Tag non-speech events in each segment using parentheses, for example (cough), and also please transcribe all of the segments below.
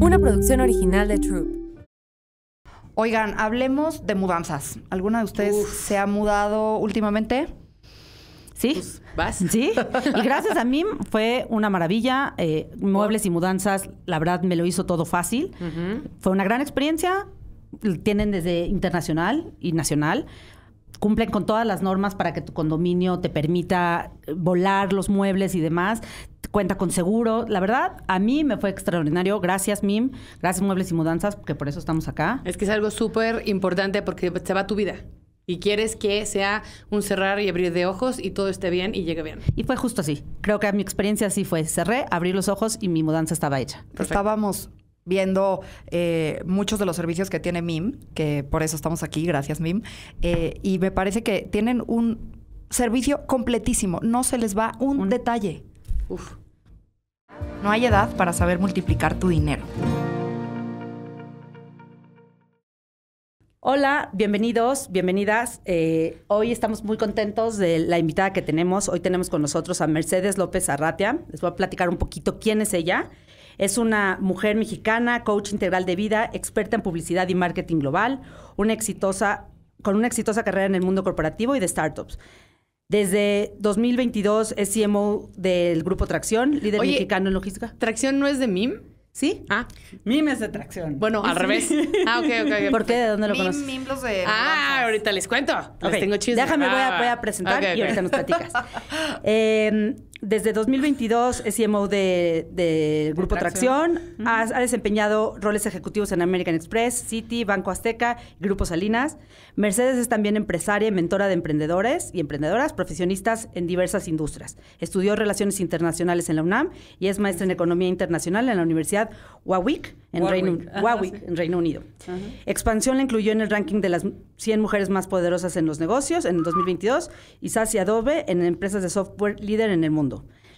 una producción original de True. Oigan, hablemos de mudanzas. ¿Alguna de ustedes se ha mudado últimamente? ¿Sí? Pues, ¿Vas? Sí. (laughs) Y gracias a mí fue una maravilla. Eh, muebles y mudanzas, la verdad, me lo hizo todo fácil. Fue una gran experiencia. Tienen desde internacional y nacional cumplen con todas las normas para que tu condominio te permita volar los muebles y demás. Cuenta con seguro. La verdad, a mí me fue extraordinario. Gracias, MIM. Gracias, Muebles y Mudanzas, porque por eso estamos acá. Es que es algo súper importante porque se va tu vida y quieres que sea un cerrar y abrir de ojos y todo esté bien y llegue bien. Y fue justo así. Creo que mi experiencia así fue. Cerré, abrí los ojos y mi mudanza estaba hecha. Estábamos viendo eh, muchos de los servicios que tiene MIM, que por eso estamos aquí, gracias MIM, eh, y me parece que tienen un servicio completísimo, no se les va un, detalle. No hay edad para saber multiplicar tu dinero. Hola, bienvenidos, bienvenidas. Eh, hoy estamos muy contentos de la invitada que tenemos. Hoy tenemos con nosotros a Mercedes López Arratia. Les voy a platicar un poquito quién es ella. Es una mujer mexicana, coach integral de vida, experta en publicidad y marketing global, una exitosa, con una exitosa carrera en el mundo corporativo y de startups. Desde 2022 es CMO del grupo Tracción, líder mexicano en logística. ¿Tracción no es de MIM? ¿Sí? Ah. MIM es de Tracción. Bueno, al revés. (laughs) Ah, ok, ok. ¿Por qué? ¿De dónde lo conoces? MIM los de... Ah, ahorita les cuento. tengo chistes. Déjame, voy, a, ah, presentar y ahorita nos platicas. (laughs) Eh, desde 2022 es CMO de, Grupo Tracción. ha, desempeñado roles ejecutivos en American Express, City, Banco Azteca, Grupo Salinas. Mercedes es también empresaria y mentora de emprendedores y emprendedoras profesionistas en diversas industrias. Estudió Relaciones Internacionales en la UNAM y es maestra en Economía Internacional en la Universidad Warwick, en, Reino, Unido. Expansión la incluyó en el ranking de las 100 mujeres más poderosas en los negocios en 2022 y Sassi Adobe en empresas de software líder en el mundo.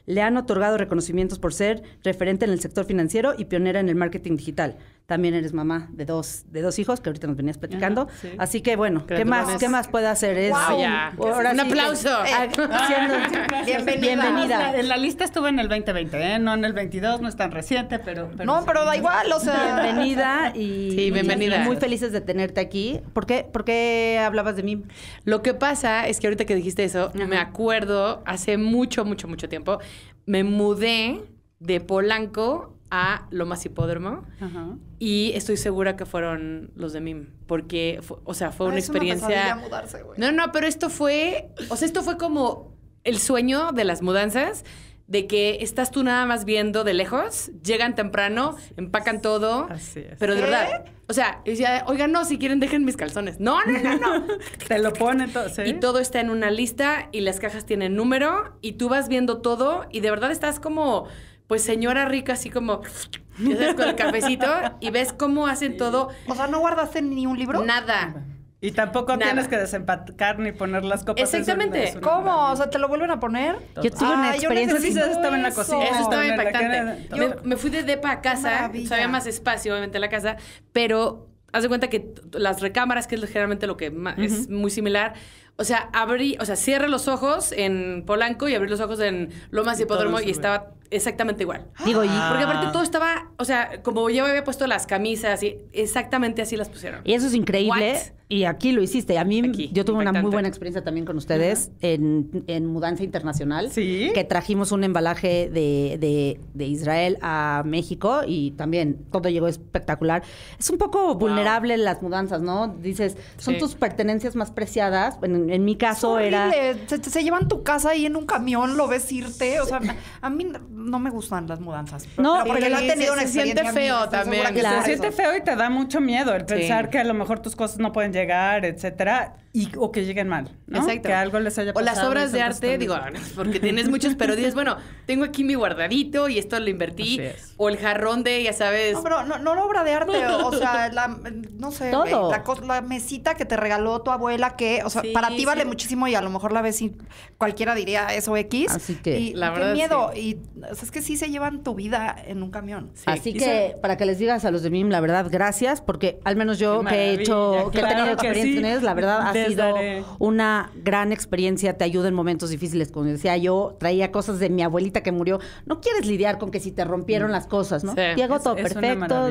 Le han otorgado reconocimientos por ser referente en el sector financiero y pionera en el marketing digital también eres mamá de dos, de dos hijos que ahorita nos venías platicando. Así que bueno, ¿qué más, ¿qué más puede hacer? Es, un aplauso. (laughs) bienvenida. En la lista estuve en el 2020, ¿eh? no en el 22, no es tan reciente, pero... no, pero da igual, o sea... Bienvenida y, sí, bienvenida. muy felices de tenerte aquí. ¿Por qué, hablabas de mí? Lo que pasa es que ahorita que dijiste eso, me acuerdo hace mucho, mucho, mucho tiempo, me mudé de Polanco a Lomas Hipódromo Ajá. y estoy segura que fueron los de MIM, porque, o sea, fue ah, una experiencia... mudarse, No, no, pero esto fue, o sea, esto fue como el sueño de las mudanzas, de que estás tú nada más viendo de lejos, llegan temprano, empacan todo, pero de verdad, o sea, decía, oigan, no, si quieren dejen mis calzones. No, no, no, no. (laughs) Te lo ponen todo, Y todo está en una lista y las cajas tienen número y tú vas viendo todo y de verdad estás como pues señora rica, así como, con el cafecito, y ves cómo hacen todo. O sea, ¿no guardaste ni un libro? Nada. Y tampoco tienes que desempacar ni poner las copas. Exactamente. En ¿Cómo? O sea, ¿te lo vuelven a poner? Yo tuve una ah, experiencia. Eso estaba en la cocina. Eso estaba impactante. Yo me fui de depa a casa, había más espacio, obviamente, en la casa, pero haz de cuenta que las recámaras, que es generalmente lo que es muy similar, o sea, abrí, o sea, cierra los ojos en Polanco y abrí los ojos en Lomas y Hipódromo y estaba exactamente igual. Ah. Digo, y porque aparte todo estaba, o sea, como yo había puesto las camisas y exactamente así las pusieron. Y eso es increíble. Y aquí lo hiciste. A mí yo tuve una muy buena experiencia también con ustedes en, mudanza internacional, ¿Sí? que trajimos un embalaje de, Israel a México y también todo llegó espectacular. Es un poco vulnerable las mudanzas, ¿no? Dices, son tus pertenencias más preciadas. En, mi caso era... Se, se llevan tu casa ahí en un camión, lo ves irte. O sea, a mí no me gustan las mudanzas. No, porque no ha tenido una experiencia siente feo también. Se siente feo y te da mucho miedo el pensar que a lo mejor tus cosas no pueden llegar, etcétera y, o que lleguen mal, Exacto. Que algo les haya pasado. O las obras de arte, digo, ah, porque tienes muchos, pero dices, bueno, tengo aquí mi guardadito y esto lo invertí. O el jarrón de, ya sabes. No, pero no, no la obra de arte, o sea, la, no sé, Todo. La, mesita que te regaló tu abuela, que, o sea, para ti vale muchísimo y a lo mejor la ves y cualquiera diría eso X. Así que, la verdad. Qué miedo. Y es que sí se llevan tu vida en un camión. Así que, para que les digas a los de MIM, la verdad, gracias, porque al menos yo que he hecho, que he tenido experiencia la verdad, una gran experiencia, te ayuda en momentos difíciles. Como decía yo, traía cosas de mi abuelita que murió. No quieres lidiar con que si te rompieron mm. las cosas, ¿no? Sí, Diego, todo perfecto,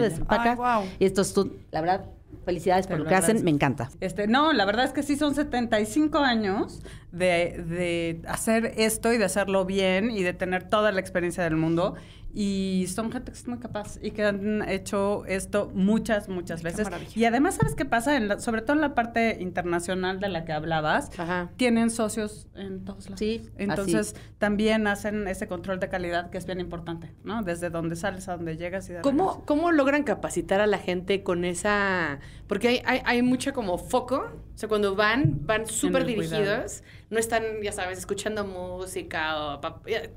Y esto es tú, la verdad, Felicidades por lo que hacen, me encanta. Este, no, la verdad es que sí son 75 años de, hacer esto y de hacerlo bien y de tener toda la experiencia del mundo y son gente que es muy capaz y que han hecho esto muchas, muchas veces. Y además, ¿sabes qué pasa? En sobre todo en la parte internacional de la que hablabas, tienen socios en todos lados. Sí, Entonces, también hacen ese control de calidad que es bien importante, ¿no? Desde donde sales a dónde llegas y ¿Cómo, ¿Cómo logran capacitar a la gente con esa...? Porque hay, hay, hay mucho como foco, o sea, cuando van, van súper dirigidos no están, ya sabes, escuchando música o eh,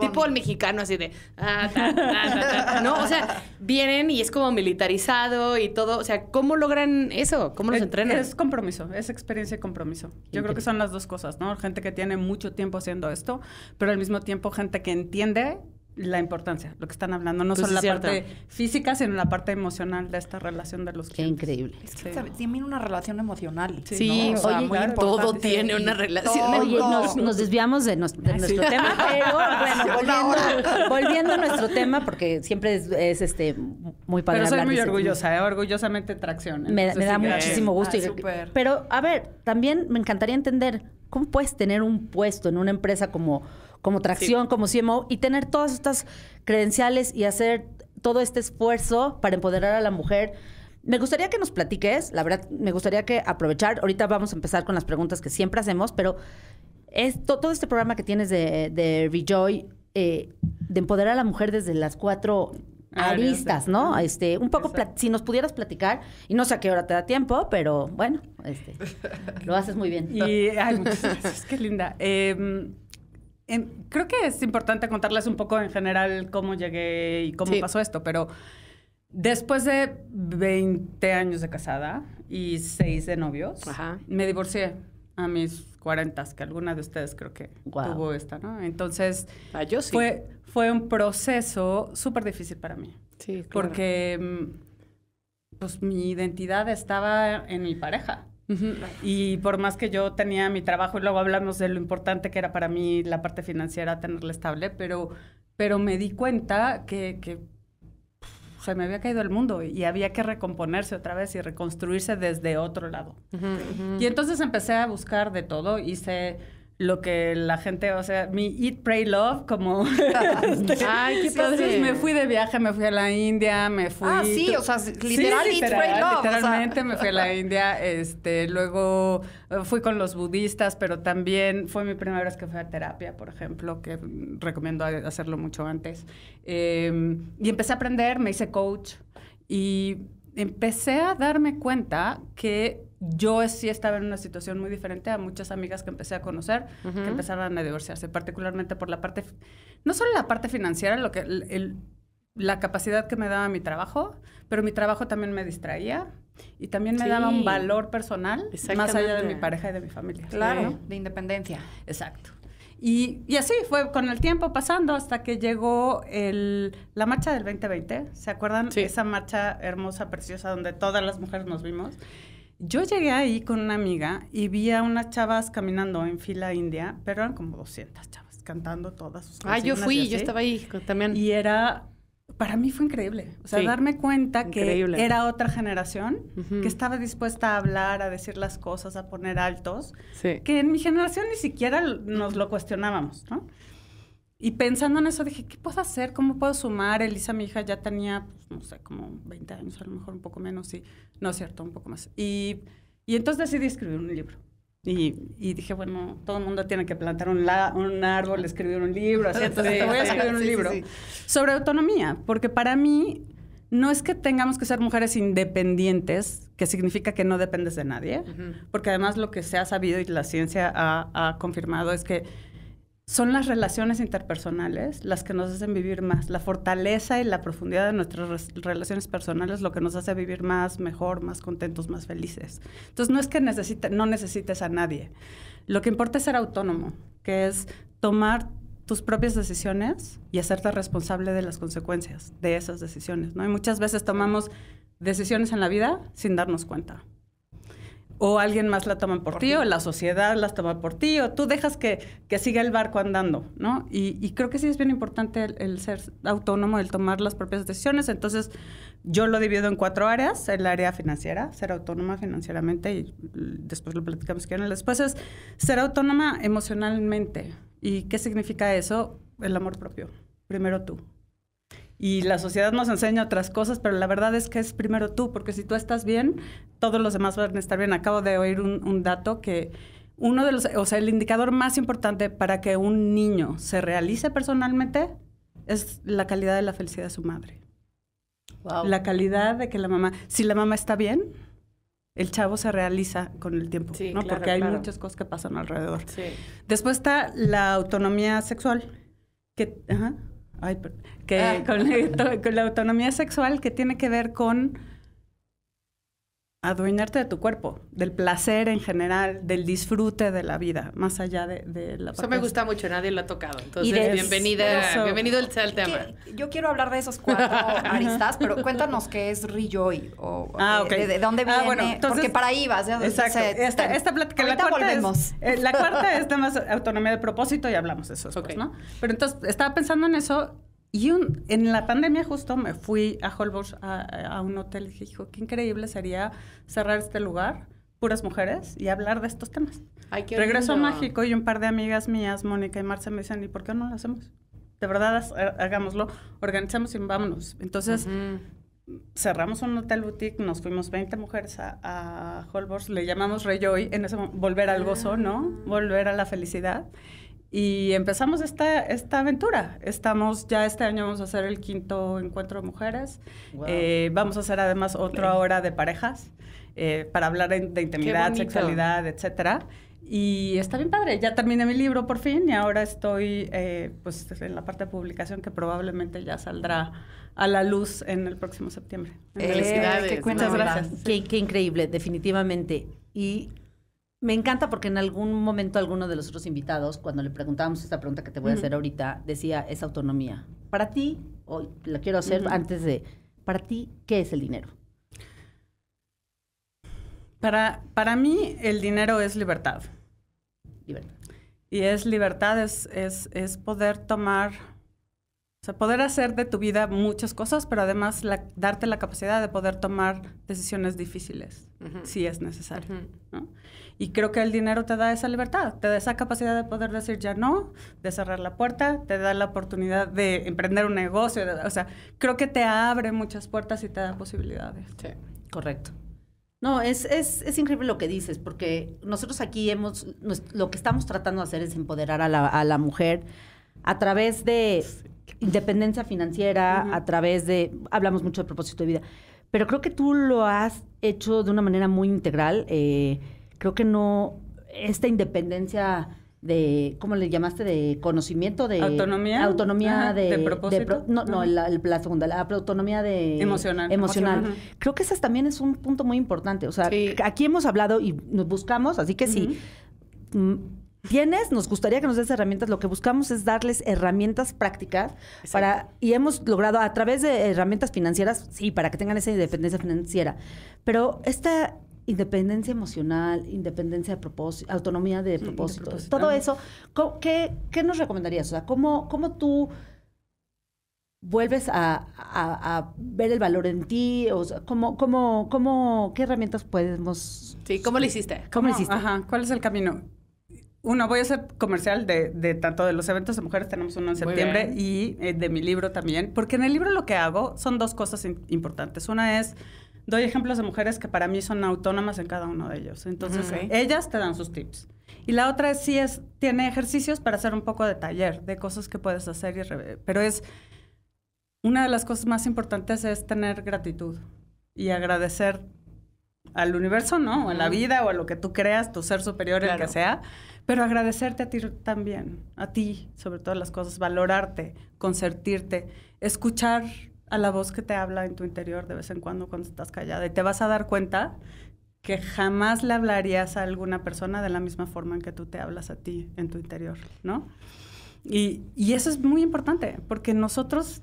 tipo el mexicano así de, ah, no, o sea, vienen y es como militarizado y todo, o sea, ¿cómo logran eso? ¿Cómo los entrenan? Es compromiso, es experiencia y compromiso. Yo creo que son las dos cosas, ¿no? Gente que tiene mucho tiempo haciendo esto, pero al mismo tiempo gente que entiende la importancia, lo que están hablando, no pues solo la parte física, sino la parte emocional de esta relación de los Qué increíble. Es que también una relación emocional. Sí, todo tiene una relación. nos, desviamos de, ah, nuestro tema, pero (laughs) volviendo, a nuestro tema, porque siempre es, este muy padre. Pero soy muy orgullosa, ¿eh? orgullosamente tracción. ¿eh? Me, da muchísimo gusto. Ah, pero, a ver, también me encantaría entender cómo puedes tener un puesto en una empresa como como tracción, como CMO, y tener todas estas credenciales y hacer todo este esfuerzo para empoderar a la mujer. Me gustaría que nos platiques, la verdad, me gustaría que aprovechar, ahorita vamos a empezar con las preguntas que siempre hacemos, pero esto, todo este programa que tienes de, de Rejoy, eh, de empoderar a la mujer desde las cuatro ah, aristas, ¿no? Este, un poco, si nos pudieras platicar, y no sé a qué hora te da tiempo, pero bueno, este, lo haces muy bien. Y, ay, muchas gracias, qué linda. Em, creo que es importante contarles un poco en general cómo llegué y cómo pasó esto, pero después de 20 años de casada y 6 de novios, me divorcié a mis 40, que alguna de ustedes creo que tuvo esta, ¿no? Entonces, ah, fue, fue un proceso súper difícil para mí. Porque mm, pues mi identidad estaba en mi pareja. Y por más que yo tenía mi trabajo, y luego hablamos de lo importante que era para mí la parte financiera tenerla estable, pero, pero me di cuenta que, se me había caído el mundo y había que recomponerse otra vez y reconstruirse desde otro lado. Y entonces empecé a buscar de todo, y hice lo que la gente, o sea, mi Eat, Pray, Love, como... (laughs) Este, Ay, qué padre. Entonces me fui de viaje, me fui a la India, me fui... Ah, sí, o sea, literal, Eat, Pray, Love. Literalmente me fui a la India, este, luego eh, fui con los budistas, pero también fue mi primera vez que fui a terapia, por ejemplo, que recomiendo hacerlo mucho antes. Em, y empecé a aprender, me hice coach y empecé a darme cuenta que yo sí estaba en una situación muy diferente a muchas amigas que empecé a conocer, que empezaron a divorciarse, particularmente por la parte, no solo la parte financiera, lo que, la capacidad que me daba mi trabajo, pero mi trabajo también me distraía y también me daba un valor personal más allá de mi pareja y de mi familia. Claro, de independencia. Exacto. Y, y, así fue con el tiempo pasando hasta que llegó la marcha del 2020. ¿Se acuerdan? Esa marcha hermosa, preciosa, donde todas las mujeres nos vimos. Yo llegué ahí con una amiga y vi a unas chavas caminando en fila india, pero eran como 200 chavas cantando todas sus canciones. Ah, yo fui, yo estaba ahí también. Y era, para mí fue increíble. O sea, darme cuenta que era otra generación que estaba dispuesta a hablar, a decir las cosas, a poner altos, que en mi generación ni siquiera nos lo cuestionábamos, ¿no? Y pensando en eso dije, ¿qué puedo hacer? ¿Cómo puedo sumar? Elisa, mi hija, ya tenía, pues, no sé, como 20 años, a lo mejor un poco menos, y no es cierto, un poco más. Y, y entonces decidí escribir un libro. Y, dije, bueno, todo el mundo tiene que plantar un, árbol, escribir un libro, así, entonces voy a escribir un libro sobre autonomía, porque para mí no es que tengamos que ser mujeres independientes, que significa que no dependes de nadie, porque además lo que se ha sabido y la ciencia ha, ha confirmado es que son las relaciones interpersonales las que nos hacen vivir más. La fortaleza y la profundidad de nuestras relaciones personales lo que nos hace vivir más, mejor, más contentos, más felices. Entonces, no es que no necesites a nadie. Lo que importa es ser autónomo, que es tomar tus propias decisiones y hacerte responsable de las consecuencias de esas decisiones. ¿no? muchas veces tomamos decisiones en la vida sin darnos cuenta o alguien más la toma por, ti, o la sociedad las toma por ti, o tú dejas que, que siga el barco andando, ¿no? Y, creo que sí es bien importante el, ser autónomo, el tomar las propias decisiones. Entonces, yo lo divido en cuatro áreas. El área financiera, ser autónoma financieramente, y después lo platicamos que en el después, es ser autónoma emocionalmente. ¿Y qué significa eso? El amor propio. Primero tú, y la sociedad nos enseña otras cosas, pero la verdad es que es primero tú, porque si tú estás bien, todos los demás van a estar bien. Acabo de oír un, dato que uno de los, o sea, el indicador más importante para que un niño se realice personalmente es la calidad de la felicidad de su madre. La calidad de que la mamá, si la mamá está bien, el chavo se realiza con el tiempo, ¿no? Porque hay muchas cosas que pasan alrededor. Sí. Después está la autonomía sexual, que, ajá, que ah. (laughs) con, la autonomía sexual que tiene que ver con adueñarte de tu cuerpo, del placer en general, del disfrute de la vida, más allá de, la la Eso me gusta mucho, nadie lo ha tocado. Entonces, bienvenida, bienvenido al, tema. yo quiero hablar de esos cuatro (laughs) aristas, pero cuéntanos qué es Rejoy o ah, de, dónde ah, viene, bueno, porque para ahí vas. exacto. esta, plática, la cuarta Es, eh, la cuarta es (laughs) temas autonomía de propósito y hablamos de eso Pero entonces, estaba pensando en eso y en la pandemia justo me fui a Holborn a, un hotel y dije, qué increíble sería cerrar este lugar, puras mujeres, y hablar de estos temas. Regreso mágico a México y un par de amigas mías, Mónica y Marcia, me dicen, ¿y por qué no lo hacemos? De verdad, hagámoslo, organizamos y vámonos. Entonces, cerramos un hotel boutique, nos fuimos 20 mujeres a, Holborn le llamamos Joy, en momento, volver al gozo, ah. ¿no? Volver a la felicidad. Y empezamos esta, esta aventura. Estamos, ya este año vamos a hacer el quinto encuentro de mujeres. Eh, vamos a hacer además otra hora de parejas eh, para hablar de, intimidad, sexualidad, etcétera. Y está bien padre. Ya terminé mi libro por fin y ahora estoy eh, pues en la parte de publicación que probablemente ya saldrá a la luz en el próximo septiembre. Felicidades. Muchas gracias. Qué, increíble, definitivamente. Y me encanta porque en algún momento alguno de los otros invitados, cuando le preguntábamos esta pregunta que te voy a hacer ahorita, decía, es autonomía. Para ti, hoy la quiero hacer antes de, para ti, ¿qué es el dinero? Para, para mí, el dinero es libertad. Libertad. Y es libertad, es, poder tomar, o sea, poder hacer de tu vida muchas cosas, pero además darte la capacidad de poder tomar decisiones difíciles, si es necesario. ¿no? Y creo que el dinero te da esa libertad, te da esa capacidad de poder decir ya no, de cerrar la puerta, te da la oportunidad de emprender un negocio. o sea, creo que te abre muchas puertas y te da posibilidades. Sí, correcto. No, es, es, increíble lo que dices, porque nosotros aquí hemos, lo que estamos tratando de hacer es empoderar a la, mujer a través de independencia financiera, a través de, hablamos mucho de propósito de vida, pero creo que tú lo has hecho de una manera muy integral. Eh, creo que no, esta independencia de, ¿cómo le llamaste? De conocimiento, de... Autonomía. Autonomía de... De propósito. no, no, la, segunda, la autonomía de... Emocional. Emocional. Creo que ese también es un punto muy importante. O sea, aquí hemos hablado y nos buscamos, así que sí. Mm, tienes, nos gustaría que nos des herramientas. Lo que buscamos es darles herramientas prácticas para y hemos logrado a través de herramientas financieras, sí, para que tengan esa independencia financiera. Pero esta independencia emocional, independencia de propósito, autonomía de propósito, todo eso, ¿qué, ¿qué, nos recomendarías? O sea, ¿cómo, cómo tú vuelves a, ver el valor en ti? O sea, ¿cómo, cómo, cómo, ¿Qué herramientas podemos...? Sí, ¿cómo lo eh, hiciste? ¿Cómo, lo hiciste? Ajá, ¿cuál es el camino? Uno, voy a hacer comercial de, tanto de los eventos de mujeres, tenemos uno en septiembre, y eh, de mi libro también, porque en el libro lo que hago son dos cosas importantes. Una es doy ejemplos de mujeres que para mí son autónomas en cada uno de ellos. Entonces, ellas te dan sus tips. Y la otra sí es, tiene ejercicios para hacer un poco de taller, de cosas que puedes hacer, y pero es, una de las cosas más importantes es tener gratitud y agradecer al universo, ¿no? O a la vida, o a lo que tú creas, tu ser superior, el que sea, pero agradecerte a ti también, a ti, sobre todas las cosas, valorarte, concertirte, escuchar a la voz que te habla en tu interior de vez en cuando cuando estás callada. Y te vas a dar cuenta que jamás le hablarías a alguna persona de la misma forma en que tú te hablas a ti en tu interior, ¿no? Y, eso es muy importante, porque nosotros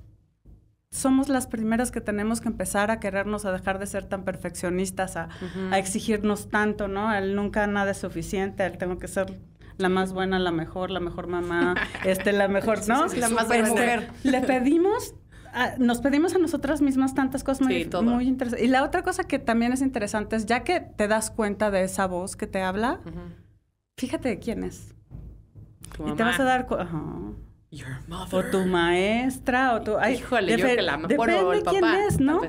somos las primeras que tenemos que empezar a querernos, a dejar de ser tan perfeccionistas, a, exigirnos tanto, ¿no? El nunca nada es suficiente, el tengo que ser la más buena, la mejor, la mejor mamá, (laughs) este, la mejor, ¿no? la más este, mujer. Le pedimos Ah, nos pedimos a nosotras mismas tantas cosas muy, interesantes. Y la otra cosa que también es interesante es, ya que te das cuenta de esa voz que te habla, fíjate quién es. y te vas a dar... cuenta... O tu maestra, o tu... Ay, Híjole, yo la Depende papá, es, ¿no?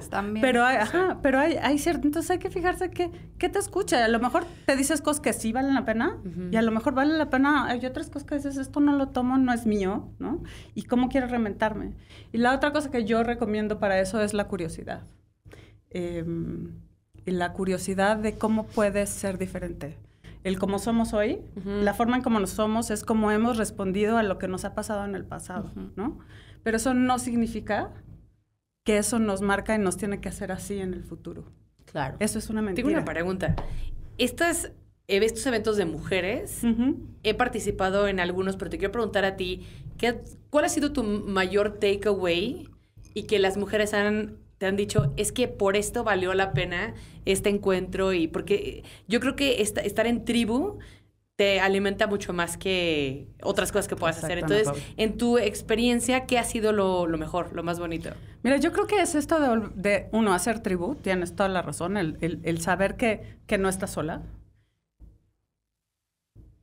pero hay, pero hay, cierto... Entonces hay que fijarse que, que, te escucha. A lo mejor te dices cosas que sí valen la pena y a lo mejor vale la pena... Hay otras cosas que dices, esto no lo tomo, no es mío, ¿no? Y cómo quieres reventarme Y la otra cosa que yo recomiendo para eso es la curiosidad. Em, la curiosidad de cómo puedes ser diferente el cómo somos hoy, la forma en cómo nos somos es como hemos respondido a lo que nos ha pasado en el pasado, ¿no? Pero eso no significa que eso nos marca y nos tiene que hacer así en el futuro. Claro. Eso es una mentira. Tengo una pregunta. estos eventos de mujeres, he participado en algunos, pero te quiero preguntar a ti, ¿qué, ¿cuál ha sido tu mayor takeaway y que las mujeres han te han dicho, es que por esto valió la pena este encuentro y porque yo creo que estar en tribu te alimenta mucho más que otras cosas que puedas hacer. Entonces, en tu experiencia, ¿qué ha sido lo, mejor, lo más bonito? Mira, yo creo que es esto de, uno, hacer tribu, tienes toda la razón, el, saber que, que, no estás sola.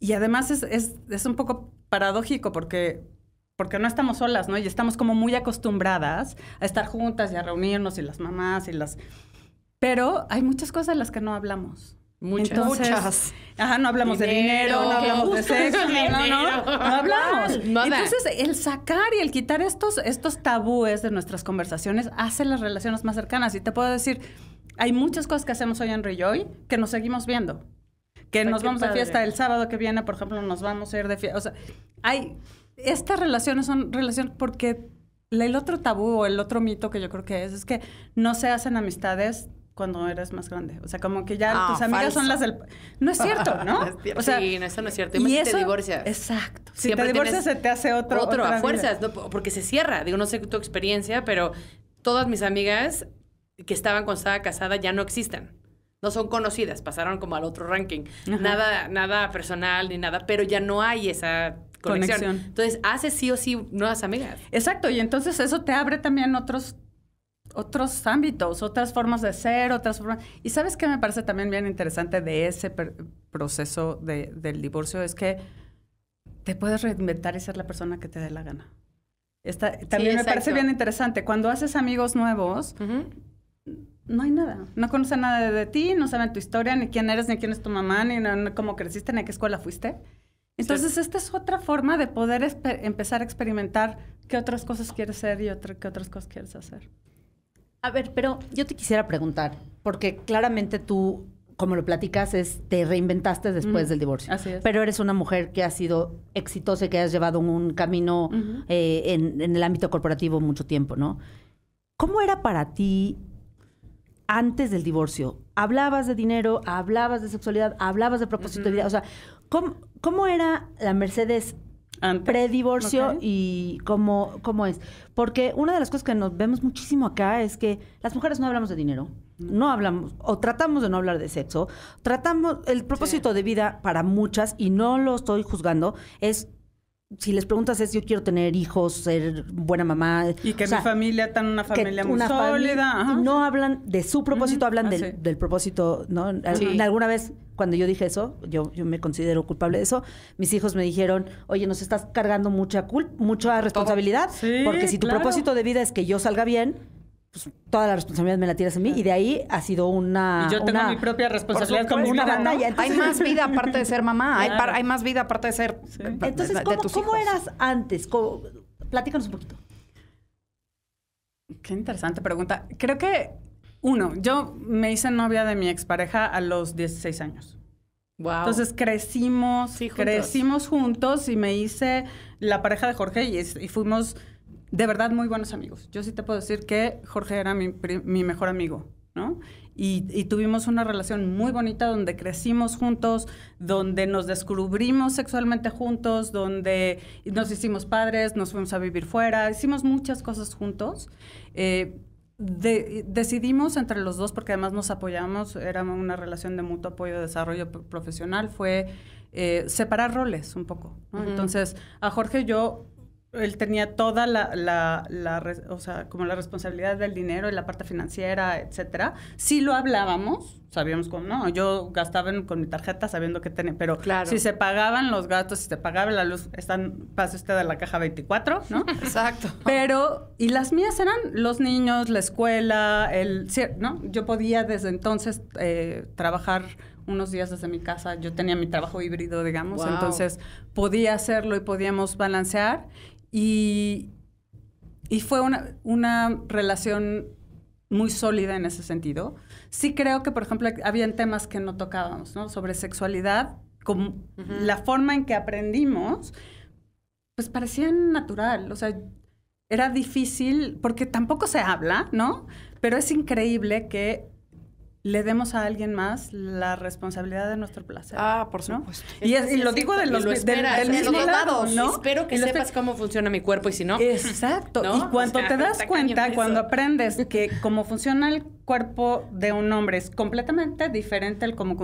Y además es, es un poco paradójico porque porque no estamos solas, ¿no? Y estamos como muy acostumbradas a estar juntas y a reunirnos y las mamás y las... Pero hay muchas cosas de las que no hablamos. Muchas. Ajá, no hablamos de dinero, no hablamos de sexo, no, no, no, hablamos. (laughs) Entonces, el sacar y el quitar estos, estos tabúes de nuestras conversaciones hace las relaciones más cercanas. Y te puedo decir, hay muchas cosas que hacemos hoy en Rioy que nos seguimos viendo. Que nos vamos de a fiesta el sábado que viene, por ejemplo, nos vamos a ir de fiesta. O sea, hay estas relaciones son relaciones porque el otro tabú o el otro mito que yo creo que es es que no se hacen amistades cuando eres más grande. O sea, como que ya ah, tus amigas son las del... No es cierto, (laughs) ¿no? sí, no, eso no es cierto. Y, te Exacto. Si te divorcias se te hace otro... Otro, a fuerzas, porque se cierra. Digo, no sé tu experiencia, pero todas mis amigas que estaban con estaba casada ya no existen. No son conocidas, pasaron como al otro ranking. Nada, nada personal ni nada, pero ya no hay esa conexión. Entonces, haces sí o sí nuevas amigas. Exacto, y entonces eso te abre también otros otros ámbitos, otras formas de ser, otras formas... Y sabes qué me parece también bien interesante de ese proceso del divorcio es que te puedes reinventar y ser la persona que te dé la gana. también me parece bien interesante. Cuando haces amigos nuevos, no hay nada. No conocen nada de ti, no saben tu historia, ni quién eres, ni quién es tu mamá, ni cómo creciste, ni a qué escuela fuiste. Entonces, esta es otra forma de poder empezar a experimentar qué otras cosas quieres ser y qué otras cosas quieres hacer. A ver, pero yo te quisiera preguntar, porque claramente tú, como lo platicas, es te reinventaste después del divorcio. Así es. Pero eres una mujer que ha sido exitosa y que has llevado un camino eh, en, el ámbito corporativo mucho tiempo, ¿no? ¿Cómo era para ti antes del divorcio? Hablabas de dinero, hablabas de sexualidad, hablabas de propósito de vida. O sea, ¿Cómo, era la Mercedes Predivorcio y cómo, cómo es. Porque una de las cosas que nos vemos muchísimo acá es que las mujeres no hablamos de dinero, no hablamos, o tratamos de no hablar de sexo, tratamos, el propósito de vida para muchas, y no lo estoy juzgando, es si les preguntas es yo quiero tener hijos, ser buena mamá. Y que mi familia tan una familia muy sólida. no hablan de su propósito, hablan ah, del, propósito, ¿no? Alguna vez cuando yo dije eso, yo, yo me considero culpable de eso, mis hijos me dijeron, oye, nos estás cargando mucha, mucha responsabilidad, porque si tu propósito de vida es que yo salga bien, pues, toda la responsabilidad me la tiras a mí y de ahí ha sido una... Y yo tengo mi propia responsabilidad como una hay más vida aparte de ser mamá, hay, más vida aparte de ser... Entonces, ¿cómo, eras antes? Platícanos un poquito. Qué interesante pregunta. Creo que uno, yo me hice novia de mi expareja a los 16 años. Wow. Entonces crecimos, juntos. crecimos juntos y me hice la pareja de Jorge y, fuimos de verdad muy buenos amigos. Yo sí te puedo decir que Jorge era mi, mejor amigo, ¿no? Y, tuvimos una relación muy bonita donde crecimos juntos, donde nos descubrimos sexualmente juntos, donde nos hicimos padres, nos fuimos a vivir fuera, hicimos muchas cosas juntos. Eh, decidimos entre los dos, porque además nos apoyamos, era una relación de mutuo apoyo, desarrollo profesional, fue eh, separar roles un poco. Entonces, a Jorge yo él tenía toda la, la, como la responsabilidad del dinero y la parte financiera, etcétera. Si lo hablábamos, sabíamos cómo, no, yo gastaba con mi tarjeta sabiendo que tenía, pero claro. si se pagaban los gastos, si se pagaba la luz, están, pase usted a la caja 24, ¿no? (laughs) Exacto. Pero, y las mías eran los niños, la escuela, el, ¿no? Yo podía desde entonces eh, trabajar unos días desde mi casa, yo tenía mi trabajo híbrido, digamos, entonces podía hacerlo y podíamos balancear y, y fue una, una relación muy sólida en ese sentido. Sí creo que, por ejemplo, habían temas que no tocábamos, ¿no? Sobre sexualidad, como la forma en que aprendimos, pues parecía natural, o sea, era difícil, porque tampoco se habla, ¿no? Pero es increíble que le demos a alguien más la responsabilidad de nuestro placer. Ah, por supuesto. ¿no? Y, lo digo de los, del, ¿no? Espero que sepas cómo funciona mi cuerpo y si no. Exacto. Y cuando te das cuenta, cuando aprendes que cómo funciona el cuerpo de un hombre es completamente diferente al cómo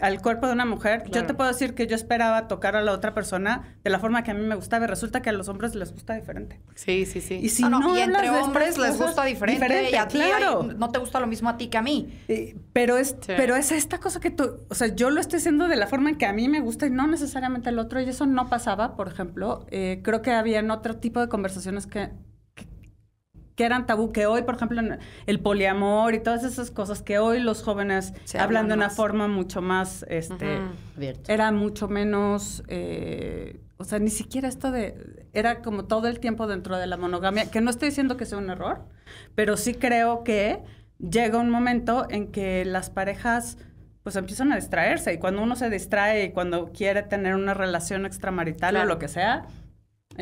al cuerpo de una mujer, yo te puedo decir que yo esperaba tocar a la otra persona de la forma que a mí me gustaba y resulta que a los hombres les gusta diferente. Sí, sí, sí. Y si ah, no, y entre hombres les gusta diferente, diferente a ti claro. no te gusta lo mismo a ti que a mí. pero es pero es esta cosa que tú, o sea, yo lo estoy haciendo de la forma en que a mí me gusta y no necesariamente al otro y eso no pasaba, por ejemplo, eh, creo que habían otro tipo de conversaciones que que eran tabú, que hoy, por ejemplo, el poliamor y todas esas cosas que hoy los jóvenes hablan de una forma mucho más, este, era mucho menos, eh, o sea, ni siquiera esto de, era como todo el tiempo dentro de la monogamia, que no estoy diciendo que sea un error, pero sí creo que llega un momento en que las parejas pues empiezan a distraerse y cuando uno se distrae y cuando quiere tener una relación extramarital o lo que sea,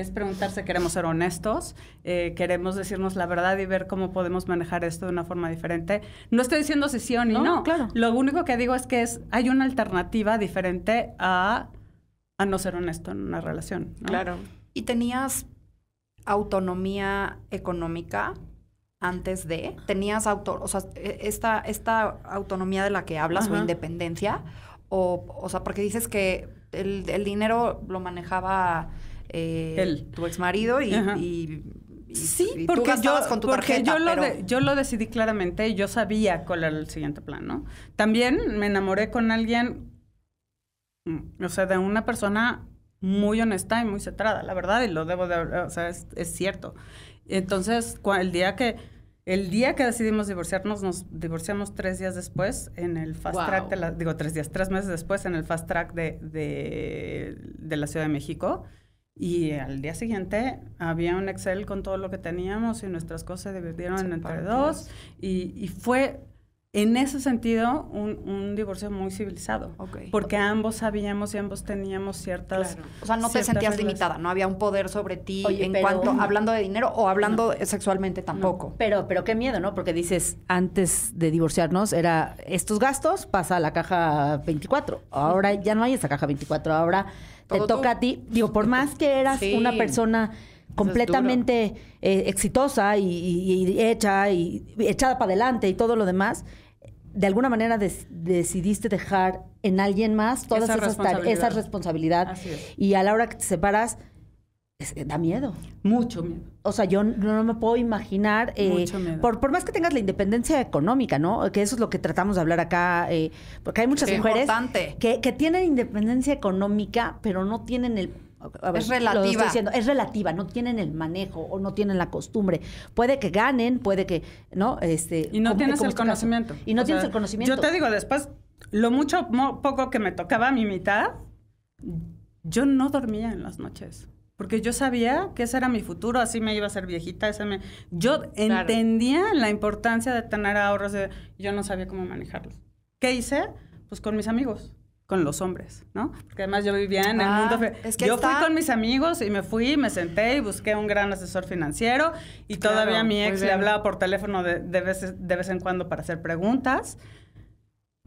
es preguntarse, queremos ser honestos, eh, queremos decirnos la verdad y ver cómo podemos manejar esto de una forma diferente. No estoy diciendo si sí o no, Claro. Lo único que digo es que es, hay una alternativa diferente a, no ser honesto en una relación. Claro. ¿Y tenías autonomía económica? antes de, tenías auto, o e, esta, autonomía de la que hablas o independencia, o, o sea, porque dices que el, el dinero lo manejaba eh, tu ex marido y, sí, porque, yo, con tu tarjeta, yo, lo decidí claramente y yo sabía cuál era el siguiente plan, ¿no? También me enamoré con alguien, mm, o sea, de una persona muy honesta y muy centrada, la verdad, y lo debo de, o sea, es, cierto. Entonces, el día que el día que decidimos divorciarnos, nos divorciamos tres días después en el fast track, digo tres días, tres meses después en el fast track de la Ciudad de México. Y al día siguiente había un Excel con todo lo que teníamos y nuestras cosas se dividieron entre dos. Y, y fue en ese sentido, un, divorcio muy civilizado. Porque ambos sabíamos y ambos teníamos ciertas... O sea, no te sentías limitada, no había un poder sobre ti en cuanto, hablando de dinero o hablando sexualmente tampoco. Pero, pero qué miedo, ¿no? Porque dices, antes de divorciarnos era estos gastos, pasa a la caja 24. Ahora ya no hay esa caja 24, ahora te toca a ti. Digo, por más que eras una persona completamente eh, exitosa y, hecha y, echada para adelante y todo lo demás, de alguna manera decidiste dejar en alguien más todas esa esas responsabilidad. Y a la hora que te separas, da miedo. Mucho miedo. O sea, yo no, me puedo imaginar, eh, Por, más que tengas la independencia económica, ¿no? Que eso es lo que tratamos de hablar acá, eh, porque hay muchas mujeres que tienen independencia económica, pero no tienen el es relativa. es relativa, no tienen el manejo o no tienen la costumbre. Puede que ganen, puede que, ¿no? Este, y no tienes el este conocimiento. Y no tienes el conocimiento. Yo te digo, después, lo mucho poco que me tocaba a mi mitad, yo no dormía en las noches. Porque yo sabía que ese era mi futuro, así me iba a ser viejita. Ese me... Yo entendía la importancia de tener ahorros, yo no sabía cómo manejarlos. ¿Qué hice? Pues con mis amigos con los hombres, ¿no? Porque además yo vivía en el mundo... Ah, es yo fui con mis amigos y me fui, me senté y busqué un gran asesor financiero y todavía mi ex le hablaba por teléfono de, de, de vez en cuando para hacer preguntas.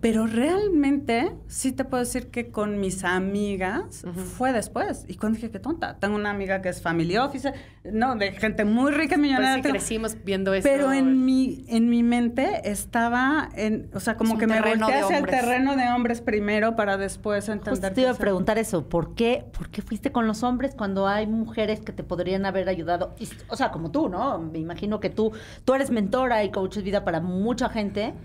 Pero realmente sí te puedo decir que con mis amigas fue después. Y cuando dije, qué tonta. Tengo una amiga que es family officer, no, de gente muy rica, pues millonaria. crecimos viendo eso. Pero en mi, en mi mente estaba, en, o sea, como que me volteé hacia el terreno de hombres primero para después entender. Justo te iba a preguntar eso. ¿Por qué, ¿Por qué fuiste con los hombres cuando hay mujeres que te podrían haber ayudado? o sea, como tú, ¿no? Me imagino que tú, tú eres mentora y coach de vida para mucha gente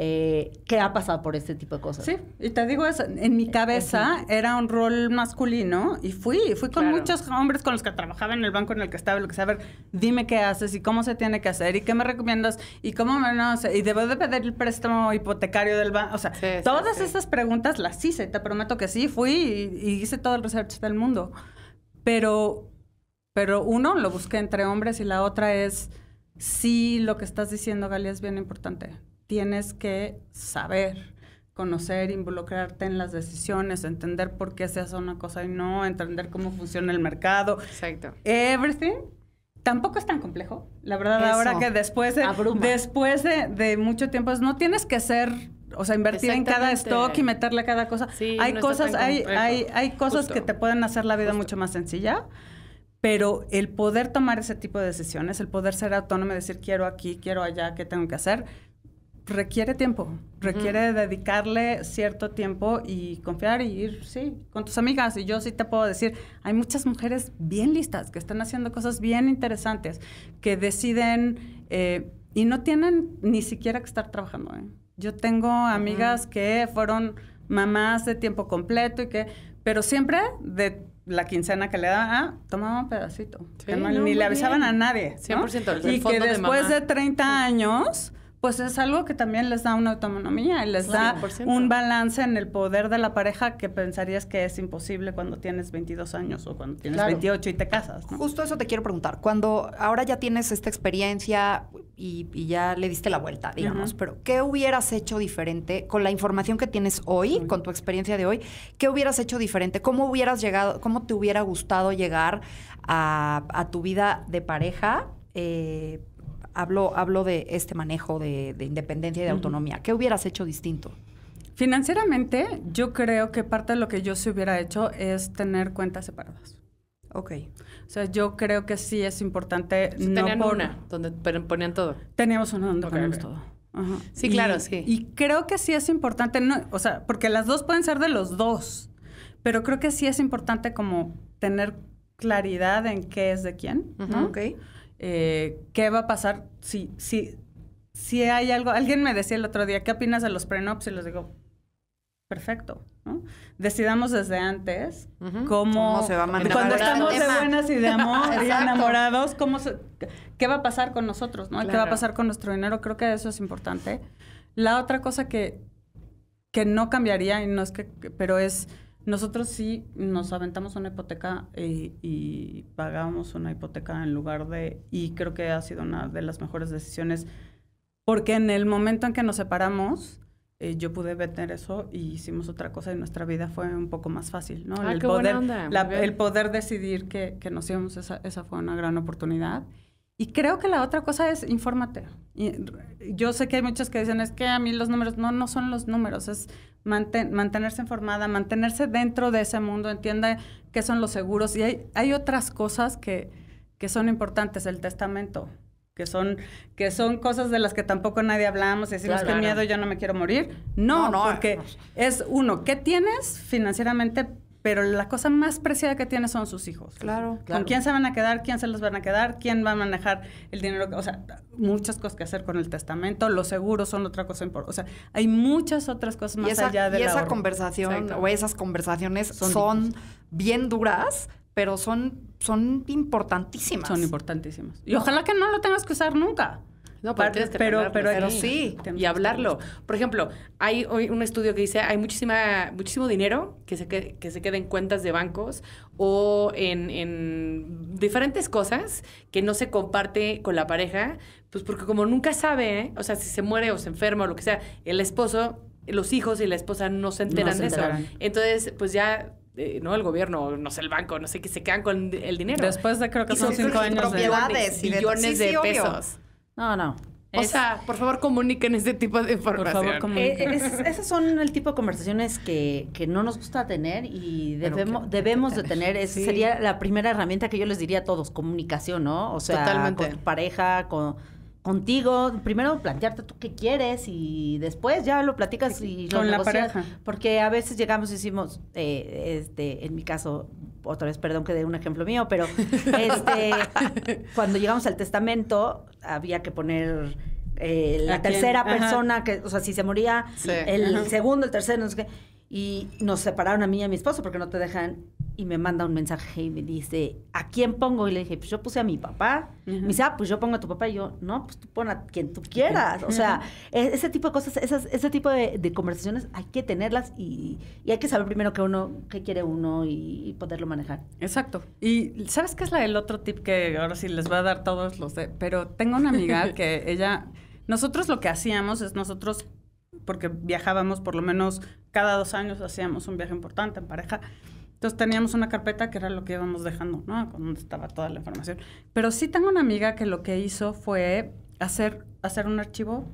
eh, qué ha pasado por este tipo de cosas. Sí, y te digo, eso, en mi eh, cabeza pues era un rol masculino y fui, fui con muchos hombres con los que trabajaba en el banco en el que estaba, lo que sea, a ver, dime qué haces y cómo se tiene que hacer y qué me recomiendas y cómo me, no sé, y debo de pedir el préstamo hipotecario del banco, o sea, todas estas esas preguntas las hice, te prometo que sí, fui y, hice todo el research del mundo, pero, pero uno lo busqué entre hombres y la otra es, sí, lo que estás diciendo, Galia, es bien importante tienes que saber, conocer, involucrarte en las decisiones, entender por qué se hace una cosa y no, entender cómo funciona el mercado. Exacto. Everything. Tampoco es tan complejo. La verdad, ahora que después, de, después de, mucho tiempo, no tienes que ser o sea, invertir en cada stock y meterle a cada cosa. Sí, hay, cosas, hay, hay, hay, cosas que te pueden hacer la vida mucho más sencilla, pero el poder tomar ese tipo de decisiones, el poder ser autónomo y decir quiero aquí, quiero allá, qué tengo que hacer, requiere tiempo, requiere dedicarle cierto tiempo y confiar y ir, sí, con tus amigas. Y yo sí te puedo decir, hay muchas mujeres bien listas que están haciendo cosas bien interesantes, que deciden eh, y no tienen ni siquiera que estar trabajando. ¿eh? Yo tengo amigas que fueron mamás de tiempo completo y que, pero siempre de la quincena que le da ah, tomaba un pedacito. ni le avisaban a nadie. 100% Y que después de, de 30 años pues es algo que también les da una autonomía y les da un balance en el poder de la pareja que pensarías que es imposible cuando tienes 22 años o cuando tienes 28 y te casas. ¿no? Justo eso te quiero preguntar. Cuando ahora ya tienes esta experiencia y, ya le diste la vuelta, digamos, pero ¿qué hubieras hecho diferente con la información que tienes hoy, con tu experiencia de hoy? ¿Qué hubieras hecho diferente? ¿Cómo hubieras llegado, cómo te hubiera gustado llegar a, tu vida de pareja? Eh, Hablo, de este manejo de, independencia y de autonomía. ¿Qué hubieras hecho distinto? Financieramente, yo creo que parte de lo que yo se hubiera hecho es tener cuentas separadas. Ok. O sea, yo creo que sí es importante. no tenían una donde ponían todo. Teníamos una donde poníamos todo. Sí, claro, sí. Y creo que sí es importante, no, o sea, porque las dos pueden ser de los dos, pero creo que sí es importante como tener claridad en qué es de quién. okay. Eh, qué va a pasar si, si, si hay algo. Alguien me decía el otro día, ¿qué opinas de los prenops? Y les digo, perfecto. Decidamos desde antes cómo, cómo, se va a manejar. Cuando estamos de buenas y de amor y enamorados, qué va a pasar con nosotros, ¿Qué va a pasar con nuestro dinero? Creo que eso es importante. La otra cosa que, que no cambiaría, y no es que, pero es nosotros sí nos aventamos una hipoteca eh, y, pagamos una hipoteca en lugar de, y creo que ha sido una de las mejores decisiones, porque en el momento en que nos separamos, eh, yo pude vender eso y hicimos otra cosa y nuestra vida fue un poco más fácil, ¿no? Ah, el, poder, el poder decidir que, que nos íbamos, esa, fue una gran oportunidad. Y creo que la otra cosa es infórmate. yo sé que hay muchas que dicen, es que a mí los números, no, no son los números, es mantenerse informada, mantenerse dentro de ese mundo, entienda qué son los seguros. Y hay, hay otras cosas que, que son importantes, el testamento, que son, que son cosas de las que tampoco nadie hablamos, decimos qué miedo, yo no me quiero morir. No, no, porque es uno, ¿qué tienes financieramente pero la cosa más preciada que tiene son sus hijos. Claro, ¿Con quién se van a quedar? ¿Quién se los van a quedar? ¿Quién va a manejar el dinero? O sea, muchas cosas que hacer con el testamento, los seguros son otra cosa importante. O sea, hay muchas otras cosas más allá de y esa conversación o esas conversaciones son, bien duras, pero son, son importantísimas. Son importantísimas. Y ojalá que no lo tengas que usar nunca. No, pero pero, pues, pero, sí, y hablarlo. Por ejemplo, hay hoy un estudio que dice hay muchísima, muchísimo dinero que se, que, se queda en cuentas de bancos o en, diferentes cosas que no se comparte con la pareja, pues porque como nunca sabe, ¿eh? o sea, si se muere o se enferma o lo que sea, el esposo, los hijos y la esposa no se enteran, de eso. Entonces, pues ya eh, no el gobierno, no sé, el banco, no sé, que se quedan con el dinero. Después creo que son cinco años de millones de, pesos. No, no. O sea, por favor comuniquen ese tipo de información. Por eh, eh, esas son el tipo de conversaciones que, no nos gusta tener y debemos debemos, de tener. Esa sería la primera herramienta que yo les diría a todos, comunicación, ¿no? O sea, con pareja, con contigo, primero plantearte tú qué quieres y después ya lo platicas y lo con la pareja. Porque a veces llegamos y decimos, eh, este, en mi caso, otra vez, perdón que dé un ejemplo mío, pero (laughs) este, cuando llegamos al testamento había que poner eh, la tercera persona, que, o sea, si se moría, el segundo, el tercero, no sé Y nos separaron a mí y a mi esposo porque no te dejan y me manda un mensaje y me dice, ¿a quién pongo? Y le dije, pues yo puse a mi papá. Me dice, ah, pues yo pongo a tu papá. Y yo, no, pues tú pon a quien tú quieras. O sea, (laughs) e-, ese tipo de cosas, ese tipo de, conversaciones hay que tenerlas y, hay que saber primero qué uno, qué quiere uno y, poderlo manejar. Exacto. Y ¿sabes qué es el otro tip que ahora sí les voy a dar todos los de... Pero tengo una amiga (laughs) que ella... Nosotros lo que hacíamos es nosotros porque viajábamos por lo menos cada dos años hacíamos un viaje importante en pareja. Entonces teníamos una carpeta que era lo que íbamos dejando, ¿no? donde estaba toda la información. Pero sí tengo una amiga que lo que hizo fue hacer, hacer un archivo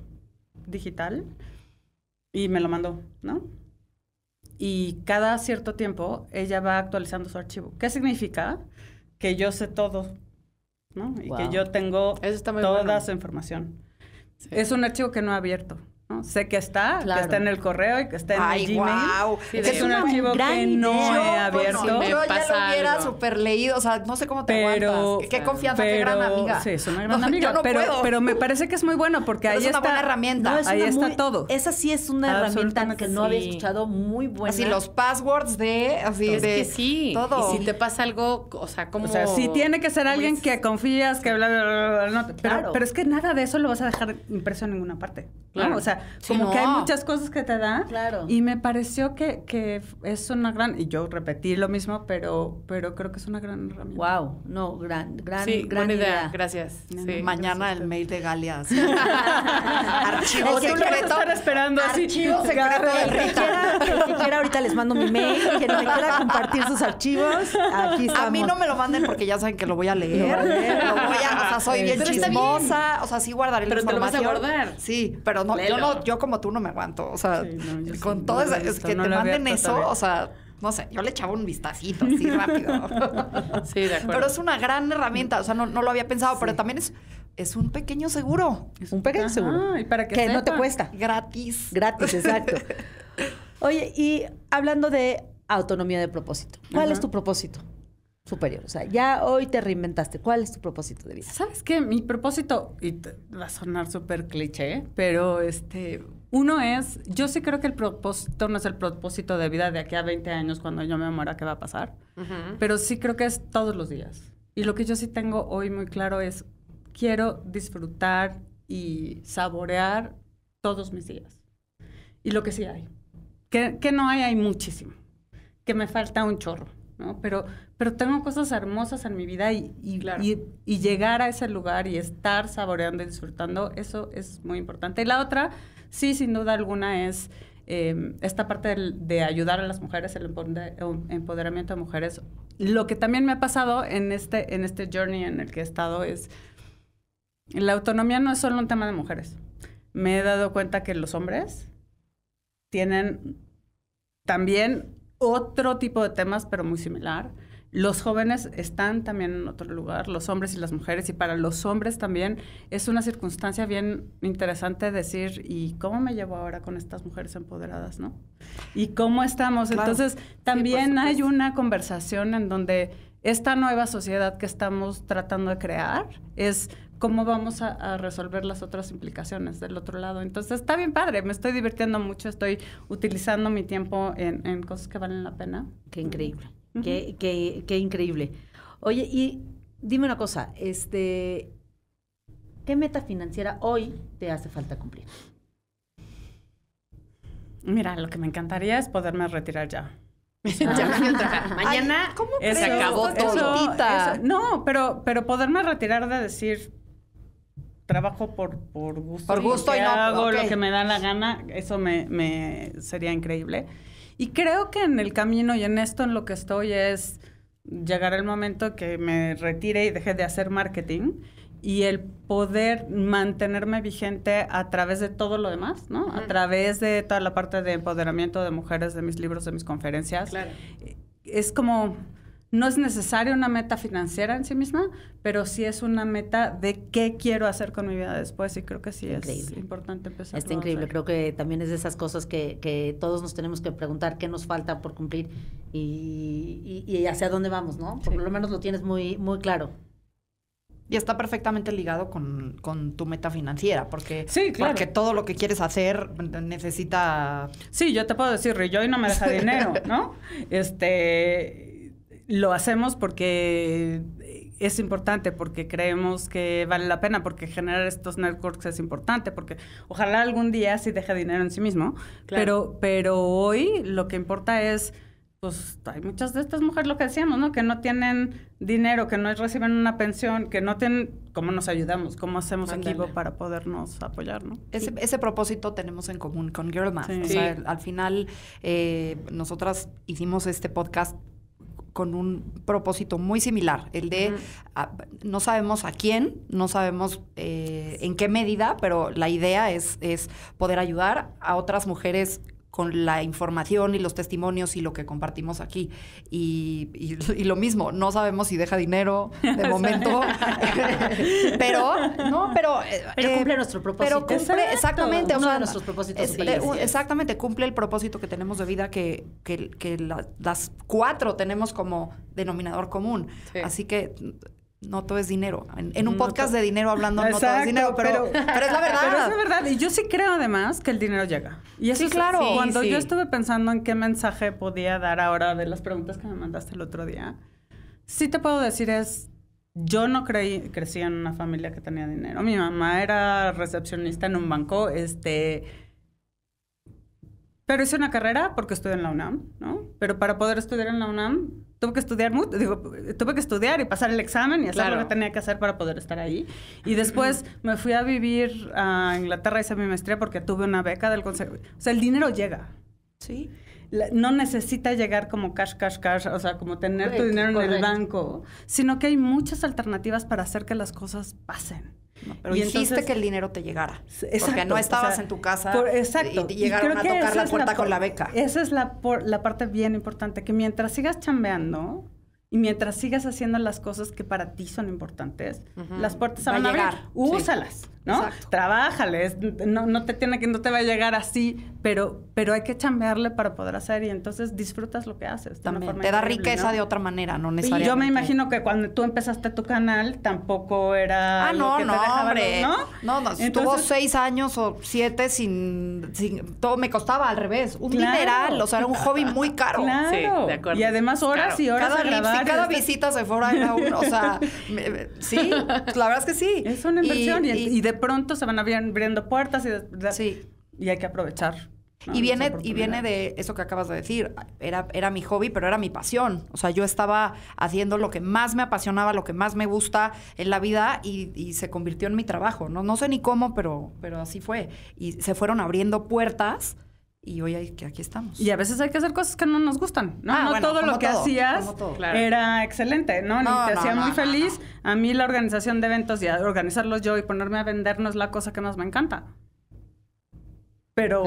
digital y me lo mandó, ¿no? Y cada cierto tiempo ella va actualizando su archivo. ¿Qué significa? Que yo sé todo, ¿no? Y que yo tengo toda su información. Es un archivo que no ha abierto. ¿no? Sé que está, que está en el correo y que está en el Gmail. es, un archivo que no he abierto. yo ya lo hubiera super leído, o sea, no sé cómo te aguantas. Qué, confianza, qué gran amiga. Sí, es una gran no, amiga, pero, puedo. pero me parece que es muy bueno porque pero ahí es una buena herramienta. ahí está todo. Esa sí es una herramienta que no había escuchado muy buena. Así los passwords de así es de que sí. todo. Y si te pasa algo, o sea, como O sea, si tiene que ser alguien pues que confías, que bla bla bla, pero, pero es que nada de eso lo vas a dejar impreso en ninguna parte. Claro, o sea, como que hay muchas cosas que te dan. Claro. Y me pareció que, que es una gran, y yo repetí lo mismo, pero, pero creo que es una gran herramienta. Wow, no, gran, gran, gran idea. Gracias. mañana el mail de Galias (laughs) Archivo que secreto. estar esperando Archivo así. secreto de Rita. El que quiera ahorita les mando mi mail, que me quiera compartir sus archivos, aquí estamos. A mí no me lo manden porque ya saben que lo voy a leer. Lo, voy a, o sea, soy bien chismosa, o sea, sí guardaré pero te lo vas a guardar. Sí, pero no, no, yo como tú no me aguanto. O sea, con todo eso, es que te manden eso, o sea, no sé, yo le echaba un vistacito así (laughs) rápido. Sí, de Pero es una gran herramienta, o sea, no, lo había pensado, pero también es, es un pequeño seguro. Es un pequeño seguro. Y para que, no te cuesta. Gratis. Gratis, exacto. (laughs) Oye, y hablando de autonomía de propósito, ¿cuál es tu propósito? superior. O sea, ya hoy te reinventaste. ¿Cuál es tu propósito de vida? ¿Sabes qué? Mi propósito, y va a sonar súper cliché, pero este, uno es, yo sí creo que el propósito no es el propósito de vida de aquí a 20 años cuando yo me muera, ¿qué va a pasar? Pero sí creo que es todos los días. Y lo que yo sí tengo hoy muy claro es, quiero disfrutar y saborear todos mis días. Y lo que sí hay. que no hay, hay muchísimo. Que me falta un chorro pero, pero tengo cosas hermosas en mi vida y, y, llegar a ese lugar y estar saboreando y disfrutando, eso es muy importante. Y la otra, sí, sin duda alguna, es em, esta parte de, ayudar a las mujeres, el em, empoderamiento de mujeres. Lo que también me ha pasado en este, en este journey en el que he estado es, la autonomía no es solo un tema de mujeres. Me he dado cuenta que los hombres tienen también otro tipo de temas, pero muy similar. Los jóvenes están también en otro lugar, los hombres y las mujeres, y para los hombres también es una circunstancia bien interesante decir, ¿y cómo me llevo ahora con estas mujeres empoderadas, no? ¿Y cómo estamos? Entonces, también hay una conversación en donde esta nueva sociedad que estamos tratando de crear es cómo vamos a, resolver las otras implicaciones del otro lado. Entonces está bien padre, me estoy divirtiendo mucho, estoy utilizando mi tiempo en, cosas que valen la pena. Qué increíble, qué, qué, increíble. Oye, y dime una cosa, este, ¿qué meta financiera hoy te hace falta cumplir? Mira, lo que me encantaría es poderme retirar ya. Mañana se acabó todo. no, pero, pero poderme retirar de decir trabajo por, por gusto. Por gusto y, Hago lo que me da la gana, eso me, sería increíble. Y creo que en el camino y en esto en lo que estoy es Llegar el momento que me retire y deje de hacer marketing y el poder mantenerme vigente a través de todo lo demás, ¿no? A través de toda la parte de empoderamiento de mujeres, de mis libros, de mis conferencias. Claro. Eh, es como, no es necesaria una meta financiera en sí misma, pero sí es una meta de qué quiero hacer con mi vida después y creo que sí es importante empezar. Está increíble, creo que también es de esas cosas que, todos nos tenemos que preguntar qué nos falta por cumplir y, y, hacia dónde vamos, ¿no? Por lo menos lo tienes muy, muy claro y está perfectamente ligado con, tu meta financiera, porque, porque todo lo que quieres hacer necesita... Sí, yo te puedo decir, yo hoy no me deja dinero, (laughs) ¿no? Este, lo hacemos porque es importante porque creemos que vale la pena, porque generar estos networks es importante, porque ojalá algún día sí deje dinero en sí mismo, pero, pero hoy lo que importa es pues hay muchas de estas mujeres, lo que decíamos, ¿no? Que no tienen dinero, que no reciben una pensión, que no tienen... ¿Cómo nos ayudamos? ¿Cómo hacemos equipo para podernos apoyar, no? Ese, propósito tenemos en común con Girl al final, eh, nosotras hicimos este podcast con un propósito muy similar, el de no sabemos a quién, no sabemos eh, en qué medida, pero la idea es poder ayudar a otras mujeres con la información y los testimonios y lo que compartimos aquí. Y, y, lo mismo, no sabemos si deja dinero de (laughs) momento, (laughs) pero, no, pero... cumple eh, nuestro propósito. Pero cumple, eh, exactamente. Uno de nuestros propósitos. Eh, exactamente, cumple el propósito que tenemos de vida que, que, las cuatro tenemos como denominador común. Así que no todo es dinero. En, un podcast de dinero hablando no todo es dinero, (laughs) pero, es la verdad. Pero es la verdad. Y yo sí creo además que el dinero llega. Y eso claro. cuando yo estuve pensando en qué mensaje podía dar ahora de las preguntas que me mandaste el otro día, sí te puedo decir es, yo no creí, crecí en una familia que tenía dinero. Mi mamá era recepcionista en un banco, este... Pero hice una carrera porque estudié en la UNAM, ¿no? Pero para poder estudiar en la UNAM tuve que estudiar tuve que estudiar y pasar el examen y hacer lo que tenía que hacer para poder estar ahí. Y después me fui a vivir a Inglaterra, y hice mi maestría porque tuve una beca del consejo. O sea, el dinero llega. Sí. no necesita llegar como cash, cash, cash, o sea, como tener tu dinero en el banco, sino que hay muchas alternativas para hacer que las cosas pasen pero y hiciste que el dinero te llegara. porque no estabas en tu casa exacto, y, llegaron a tocar la puerta con la beca. Esa es la, la parte bien importante, que mientras sigas chambeando y mientras sigas haciendo las cosas que para ti son importantes, las puertas van a, llegar, abrir. Úsalas. ¿no? Trabájale, no, te tiene que, no te va a llegar así, pero, pero hay que chambearle para poder hacer y entonces disfrutas lo que haces. te da riqueza de otra manera, no necesariamente. Y yo me imagino que cuando tú empezaste tu canal tampoco era. Ah, no, que no, ¿no? No, estuvo seis años o siete sin, Todo me costaba al revés. Un mineral, o sea, era un hobby muy caro. Claro. de acuerdo. Y además horas y horas. Cada, y cada visita se fuera a uno. O sea, sí, la verdad es que sí. (laughs) Es una inversión y de pronto se van abriendo puertas y, y hay que aprovechar. y viene, y viene de eso que acabas de decir. Era, era mi hobby, pero era mi pasión. O sea, yo estaba haciendo lo que más me apasionaba, lo que más me gusta en la vida y, y se convirtió en mi trabajo. No, no sé ni cómo, pero, pero así fue. Y se fueron abriendo puertas y hoy hay, que aquí estamos. Y a veces hay que hacer cosas que no nos gustan, ¿no? Ah, todo lo que hacías era excelente, ¿no? te hacía muy feliz. A mí la organización de eventos y organizarlos yo y ponerme a vender no es la cosa que más me encanta. Pero,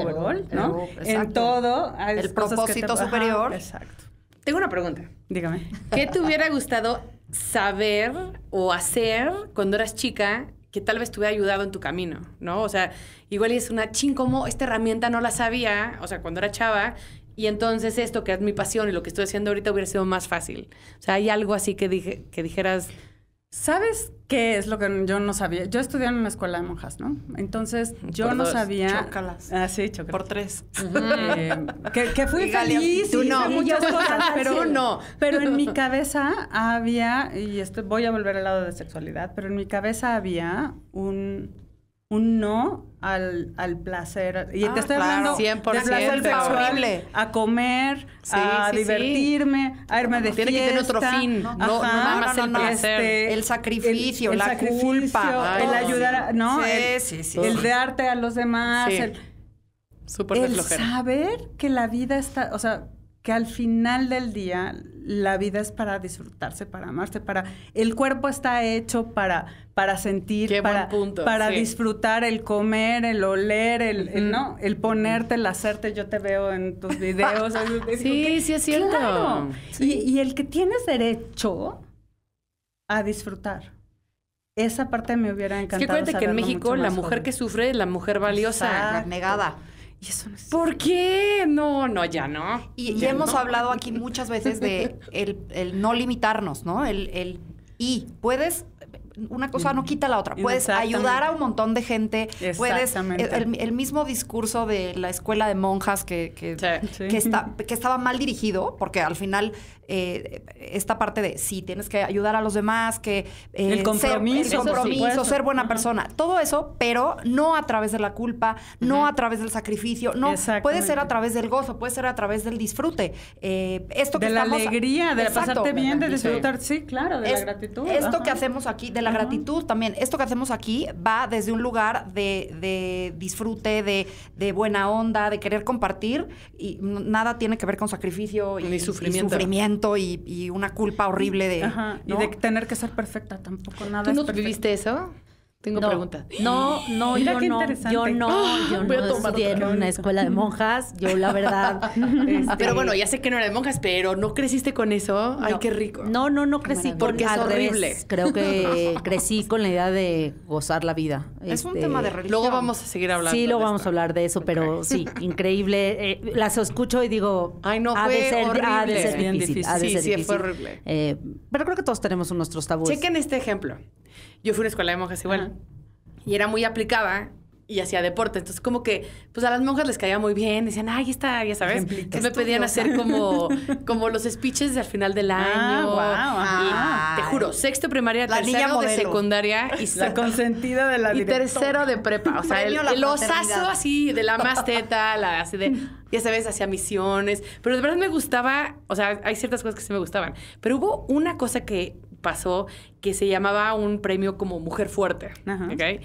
en todo hay El propósito superior. Ah, exacto. Tengo una pregunta. Dígame. ¿Qué te hubiera gustado saber o hacer cuando eras chica que tal vez te hubiera ayudado en tu camino, ¿no? O sea, igual es una ching, como esta herramienta no la sabía, o sea, cuando era chava, y entonces esto que es mi pasión y lo que estoy haciendo ahorita hubiera sido más fácil. O sea, hay algo así que, que dijeras, ¿Sabes qué es lo que yo no sabía? Yo estudié en una escuela de monjas, ¿no? Entonces yo no sabía. Chócalas. Ah, sí, chócalas. Por tres. Eh, que, fui feliz. Tú no. Muchas cosas, (laughs) pero no. Pero en mi cabeza había, y esto, voy a volver al lado de sexualidad, pero en mi cabeza había un un no al, al placer. Y ah, te estoy claro. hablando 100%. de placer a comer, a divertirme, a irme de tiene Tiene que tener otro fin, no, no, nada más el este, placer. el sacrificio, la culpa. el ayudar, a, ¿no? El, el, de arte a los demás. El, Súper el saber que la vida está, o sea, que al final del día la vida es para disfrutarse, para amarse, para el cuerpo está hecho para para sentir, para para disfrutar el comer, el oler, el, no, el ponerte, el hacerte. Yo te veo en tus videos. (laughs) sí, sí es cierto. Y, el que tienes derecho a disfrutar. Esa parte me hubiera encantado. Es que que en México la mujer que sufre es la mujer valiosa. Negada eso ¿Por qué? No, no, ya no. Y, hemos hablado aquí muchas veces de el, no limitarnos, ¿no? El, y puedes, una cosa no quita la otra, mm. puedes ayudar a un montón de gente, puedes, el, mismo discurso de la escuela de monjas que, está, que estaba mal dirigido, porque al final eh, esta parte de sí, tienes que ayudar a los demás, que eh, el compromiso, ser, buena persona, todo eso, pero no a través de la culpa, no a través del sacrificio, no, puede ser a través del gozo, puede ser a través del disfrute. Eh, esto de la alegría, de pasarte bien, de disfrutar, sí, claro, de la gratitud. Esto que hacemos aquí, de la gratitud también, esto que hacemos aquí va desde un lugar de, de disfrute, de, buena onda, de querer compartir y nada tiene que ver con sacrificio Y sufrimiento y, una culpa horrible de... de tener que ser perfecta tampoco, nada. ¿Tú no viviste eso? Tengo no, (gasps) No, no, yo, no yo (gasps) no, yo no, estudié en una escuela de monjas, yo la verdad. (laughs) Este, pero bueno, ya sé que no era de monjas, pero no creciste con eso. Ay, qué rico. No, no, no crecí porque es horrible. Creo que (laughs) crecí con la idea de gozar la vida. Es un este, tema de Luego vamos a seguir hablando. Sí, luego vamos a hablar de eso, pero sí, (laughs) increíble. Eh, las escucho y digo, ay, no fue de ser, horrible. difícil, sí, fue horrible. Eh, pero creo que todos tenemos nuestros tabúes. Chequen este ejemplo yo fui a una escuela de monjas igual. Y era muy aplicada y hacía deporte. Entonces, como que, pues a las monjas les caía muy bien. Decían, ay, está, ya sabes. Entonces me pedían hacer como, (laughs) como los speeches al final del ah, año. Ah, te juro, sexto primaria, tercero de secundaria. Y la consentida de la Y tercero de prepa. O sea, el, así de la más la así de, (laughs) ya sabes, hacía misiones. Pero de verdad me gustaba, o sea, hay ciertas cosas que sí me gustaban. Pero hubo una cosa que pasó que se llamaba un premio como Mujer Fuerte. ¿okay?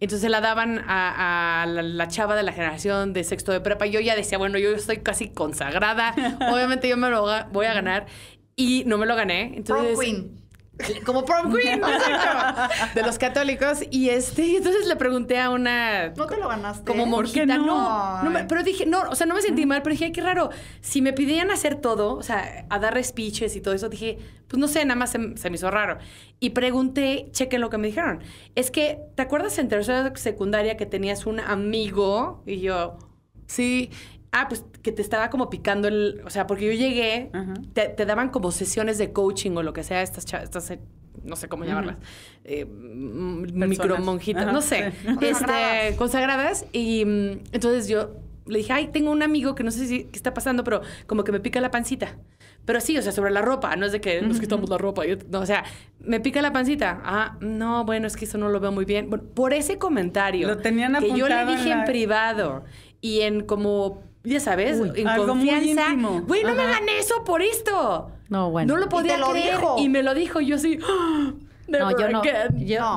Entonces la daban a, la, chava de la generación de sexto de prepa. Yo ya decía, bueno, yo estoy casi consagrada. (laughs) Obviamente yo me lo voy a ganar. Y no me lo gané. Entonces, como prom queen (laughs) de los católicos y este entonces le pregunté a una no te lo ganaste como ¿eh? morquita no, pero dije no o sea no me sentí mal pero dije qué raro si me pidieran hacer todo o sea a dar speeches y todo eso dije pues no sé nada más se, se me hizo raro y pregunté chequen lo que me dijeron es que te acuerdas en tercera secundaria que tenías un amigo y yo Sí, Ah, pues que te estaba como picando el. O sea, porque yo llegué, te, daban como sesiones de coaching o lo que sea, estas, estas no sé cómo llamarlas, eh, micromonjitas, no sé, (laughs) este, consagradas. Y mm, entonces yo le dije, ay, tengo un amigo que no sé si qué está pasando, pero como que me pica la pancita. Pero sí, o sea, sobre la ropa, no es de que nos quitamos la ropa. o sea, me pica la pancita. Ah, no, bueno, es que eso no lo veo muy bien. por ese comentario lo tenían que yo le dije en privado y en como ya sabes, en confianza. Güey, no me hagan eso por esto. No, bueno. No lo podía creer. Y me lo dijo, yo así. ¡ah! no, yo no,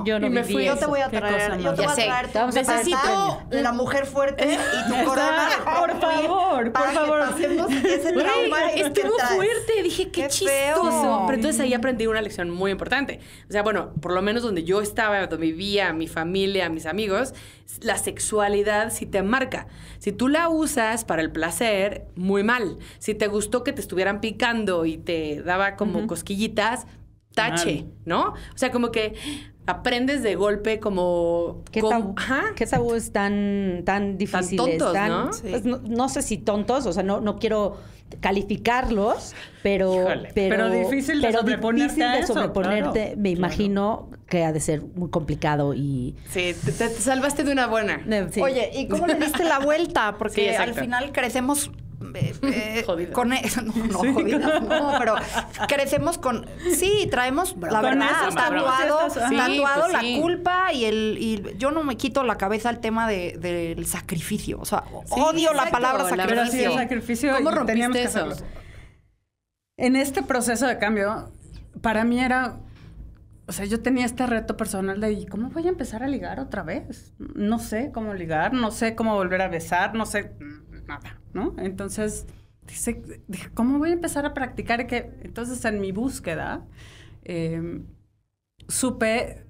yo, no. me fui, yo te voy a traer. Yo te voy a traer. Necesito (laughs) la mujer fuerte y tu corona. Por favor, por favor. Estuvo fuerte. Dije, qué chistoso. Pero entonces ahí aprendí una lección muy importante. O sea, bueno, por lo menos donde yo estaba, donde vivía, mi familia, mis amigos, la sexualidad sí te marca. Si tú la usas para el placer, muy mal. Si te gustó que te estuvieran picando y te daba como cosquillitas, tache, ¿no? O sea, como que aprendes de golpe como... ¿Qué, tabú, ¿ajá? tan, tan difíciles? tontos, pues, ¿no? ¿no? sé si tontos, o sea, no, no quiero calificarlos, pero... pero, difícil de pero difícil sobreponerte, me imagino que ha de ser muy complicado y... Sí, te, salvaste de una buena. Eh, Oye, ¿y cómo le diste la vuelta? (laughs) Porque al final crecemos (laughs) Jodido. Con, e-, (laughs) no, no, no, pero crecemos con. Sí, traemos, la verdad, tatuado, pues la culpa y el. yo no me quito la cabeza al tema del sacrificio. O sea, odio la palabra sacrificio. sacrificio ¿Cómo rompiste eso? En este proceso de cambio, para mí era o sea, yo tenía este reto personal de, ¿cómo voy a empezar a ligar otra vez? No sé cómo ligar, no sé cómo volver a besar, no sé, ¿no? Entonces, dice, ¿cómo voy a empezar a practicar? Que, entonces, en mi búsqueda, em, supe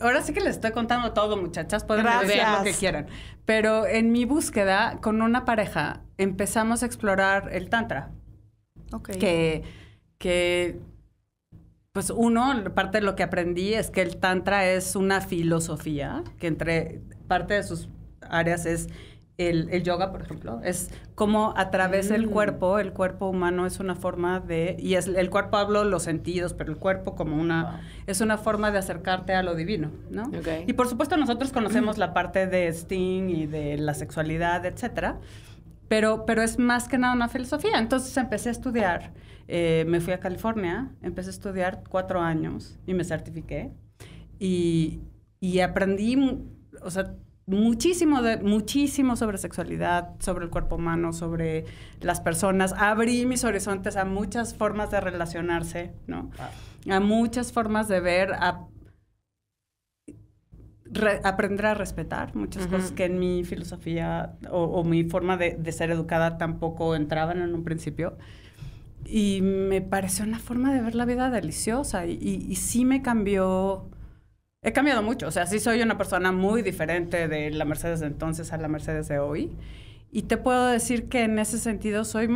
Ahora sí que les estoy contando todo, muchachas. Pueden ver lo que quieran. Pero en mi búsqueda con una pareja empezamos a explorar el tantra. Que, que, pues uno, parte de lo que aprendí es que el tantra es una filosofía, que entre parte de sus áreas es el, yoga, por ejemplo, es como a través del mm. cuerpo, el cuerpo humano es una forma de, y es, el cuerpo hablo los sentidos, pero el cuerpo como una, es una forma de acercarte a lo divino, ¿no? Y por supuesto nosotros conocemos (clears throat) la parte de Sting y de la sexualidad, etcétera, pero, pero es más que nada una filosofía. Entonces empecé a estudiar, eh, me fui a California, empecé a estudiar cuatro años y me certifiqué y, y aprendí, o sea, muchísimo, de, muchísimo sobre sexualidad, sobre el cuerpo humano, sobre las personas. Abrí mis horizontes a muchas formas de relacionarse, ¿no? A muchas formas de ver, a aprender a respetar muchas cosas que en mi filosofía o, mi forma de, ser educada tampoco entraban en un principio. Y me pareció una forma de ver la vida deliciosa y sí me cambió He cambiado mucho, o sea, sí soy una persona muy diferente de la Mercedes de entonces a la Mercedes de hoy. Y te puedo decir que en ese sentido soy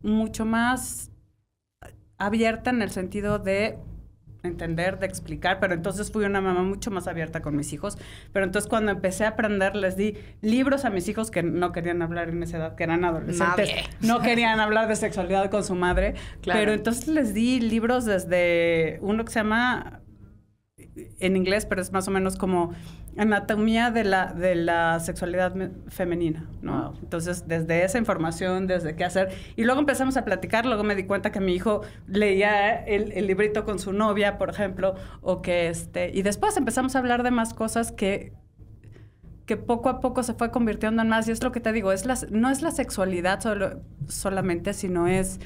mucho más abierta en el sentido de entender, de explicar, pero entonces fui una mamá mucho más abierta con mis hijos. Pero entonces cuando empecé a aprender, les di libros a mis hijos que no querían hablar en esa edad, que eran adolescentes, no querían hablar de sexualidad con su madre. Pero entonces les di libros desde uno que se llama en inglés, pero es más o menos como anatomía de la, de la sexualidad femenina, ¿no? Entonces, desde esa información, desde qué hacer. Y luego empezamos a platicar, luego me di cuenta que mi hijo leía el, librito con su novia, por ejemplo, o que este... Y después empezamos a hablar de más cosas que, que poco a poco se fue convirtiendo en más. Y es lo que te digo, es no es la sexualidad solamente, sino es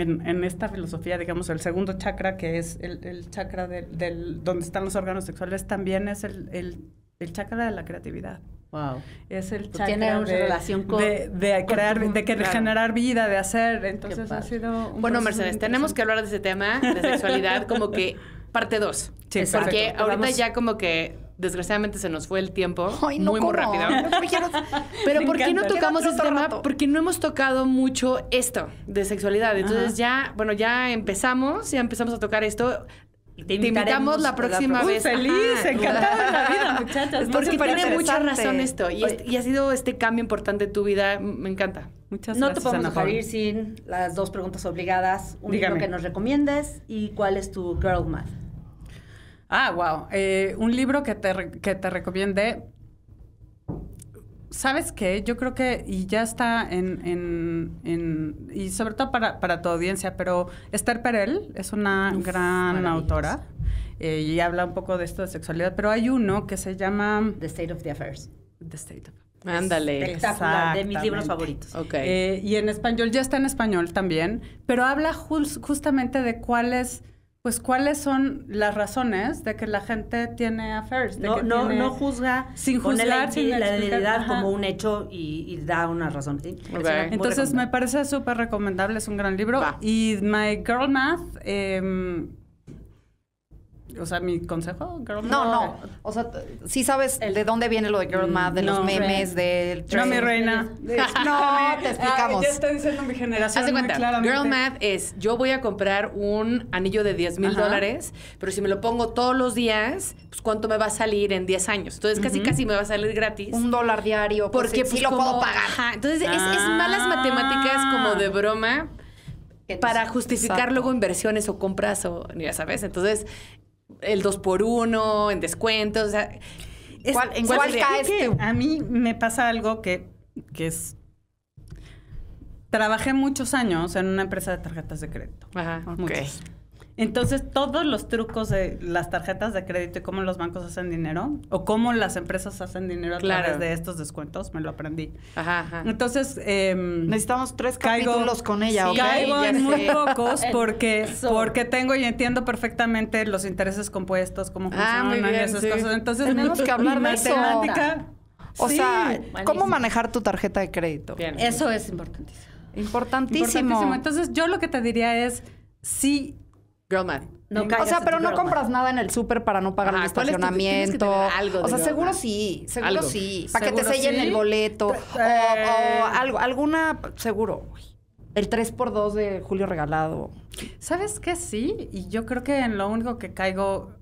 en, esta filosofía, digamos, el segundo chakra, que es el, chakra del, donde están los órganos sexuales, también es el, chakra de la creatividad. Wow. Es el pues chakra tiene una de, relación con, de, crear, de que generar vida, de hacer. Entonces ha sido. bueno, Mercedes, tenemos que hablar de ese tema de sexualidad, como que parte dos. Sí, porque ahorita ya como que desgraciadamente se nos fue el tiempo muy, muy rápido. Pero ¿por qué no tocamos este tema? Porque no hemos tocado mucho esto de sexualidad. Entonces ya, bueno, ya empezamos, ya empezamos a tocar esto. Te, invitamos la próxima vez. Muy feliz, (laughs) encantada de la vida, muchachas. Porque tiene mucha razón esto. Y, ha sido este cambio importante en tu vida. Me encanta. Muchas gracias. No te podemos dejar sin las dos preguntas obligadas. Un libro que nos recomiendes y cuál es tu girl math. Ah, wow. Eh, un libro que te, te recomiende. ¿Sabes qué? Yo creo que, y ya está en, y sobre todo para, tu audiencia, pero Esther Perel es una gran autora eh, y habla un poco de esto de sexualidad, pero hay uno que se llama... The State of the Affairs. The State of Ándale. De mis libros favoritos. Okay. Eh, y en español, ya está en español también, pero habla justamente de cuáles pues cuáles son las razones de que la gente tiene affairs. no, no, juzga sin juzgar la, identidad como un hecho y, da una razón. Entonces me parece súper recomendable, es un gran libro. Y My Girl Math em, o sea, mi consejo, Girl No, no. O sea, sí sabes de dónde viene lo de Girl Math? de los memes, del No, mi reina. no, te explicamos. ya está diciendo mi generación. Haz cuenta. Girl Math es: yo voy a comprar un anillo de 10 mil dólares, pero si me lo pongo todos los días, pues cuánto me va a salir en 10 años. Entonces, casi, casi me va a salir gratis. Un dólar diario. Pues, Porque pues, sí lo puedo pagar. Entonces, es, ah. malas matemáticas como de broma para justificar luego inversiones o compras o ya sabes. Entonces, el 2x1, en descuentos. O sea, ¿Cuál, ¿En cuál, A mí me pasa algo que, que es... Trabajé muchos años en una empresa de tarjetas de crédito. Ajá, muchos. Entonces, todos los trucos de las tarjetas de crédito y cómo los bancos hacen dinero o cómo las empresas hacen dinero a través de estos descuentos, me lo aprendí. Ajá, Entonces, em, necesitamos tres capítulos con ella. Caigo en muy pocos (laughs) porque, porque tengo y entiendo perfectamente los intereses compuestos, cómo ah, funcionan y esas cosas. Entonces, tenemos que (laughs) hablar de Eso. O sea, ¿cómo manejar tu tarjeta de crédito? Eso es importantísimo. Importantísimo. Entonces, yo lo que te diría es, sí Girl o sea, pero no compras nada en el súper para no pagar un estacionamiento. o sea, seguro sí, seguro sí. Para que te sellen el boleto. O, eh. algo, alguna, seguro. El 3x2 de Julio Regalado. ¿Sabes qué? Sí, y yo creo que en lo único que caigo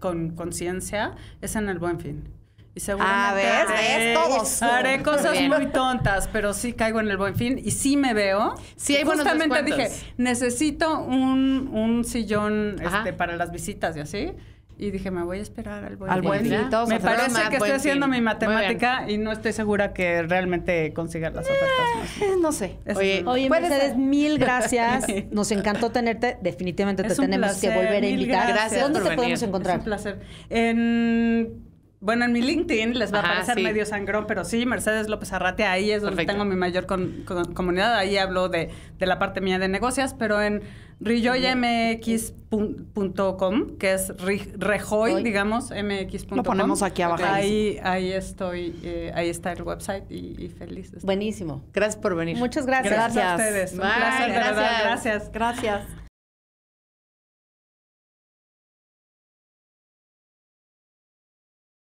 con conciencia es en el buen fin. Ah, seguramente a ver, haré, todos. haré cosas muy tontas, pero sí caigo en el buen fin y sí me veo. Sí, hay justamente dije, necesito un, sillón este, para las visitas y así. Y dije, me voy a esperar al buen, fin. Me parece que estoy haciendo mi matemática y no estoy segura que realmente consiga las ofertas. no eh, sé. oye, mil (laughs) gracias. Nos encantó tenerte. Definitivamente te tenemos que volver a invitar. Gracias. ¿Dónde te podemos encontrar? un placer. En bueno, en mi LinkedIn les va a parecer medio sangrón, pero sí, Mercedes López Arrate, ahí es donde tengo mi mayor comunidad. Ahí hablo de, la parte mía de negocios, pero en rejoymx.com, que es rejoy, digamos, mx.com. Lo ponemos aquí abajo. Ahí, ahí estoy, eh, ahí está el website y, felices. Buenísimo. Gracias por venir. Muchas gracias. Gracias, a ustedes. Gracias. Gracias.